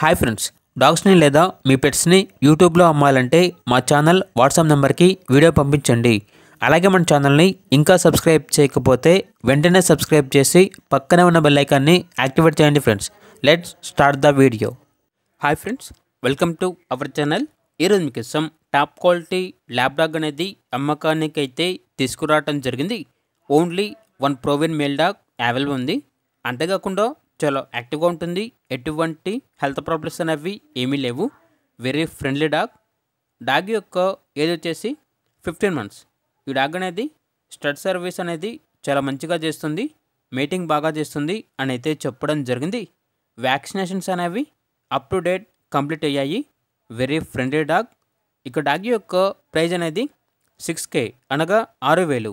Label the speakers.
Speaker 1: hi friends డాగ్స్ని లేదా మీ పెట్స్ని యూట్యూబ్లో అమ్మాలంటే మా ఛానల్ వాట్సాప్ నెంబర్కి వీడియో పంపించండి అలాగే మన ఛానల్ని ఇంకా సబ్స్క్రైబ్ చేయకపోతే వెంటనే సబ్స్క్రైబ్ చేసి పక్కనే ఉన్న బెల్లైకాన్ని యాక్టివేట్ చేయండి friends let's start the video hi friends welcome to our channel ఈరోజు మీకు ఇష్టం టాప్ క్వాలిటీ ల్యాప్ డాగ్ అనేది అమ్మకానికి అయితే తీసుకురావడం జరిగింది ఓన్లీ వన్ ప్రోవిన్ మెయిల్ డాగ్ అవైలబుల్ ఉంది అంతేకాకుండా చాలా యాక్టివ్గా ఉంటుంది ఎటువంటి హెల్త్ ప్రాబ్లమ్స్ అనేవి ఏమీ లేవు వెరీ ఫ్రెండ్లీ డాగ్ డాగ్ యొక్క ఏజ్ వచ్చేసి ఫిఫ్టీన్ మంత్స్ ఈ డాగ్ అనేది స్టడ్ సర్వీస్ అనేది చాలా మంచిగా చేస్తుంది మీటింగ్ బాగా చేస్తుంది అని అయితే చెప్పడం జరిగింది వ్యాక్సినేషన్స్ అనేవి అప్ టు డేట్ కంప్లీట్ అయ్యాయి వెరీ ఫ్రెండ్లీ డాగ్ ఇక డాగ్ యొక్క ప్రైజ్ అనేది సిక్స్ కే అనగా ఆరు వేలు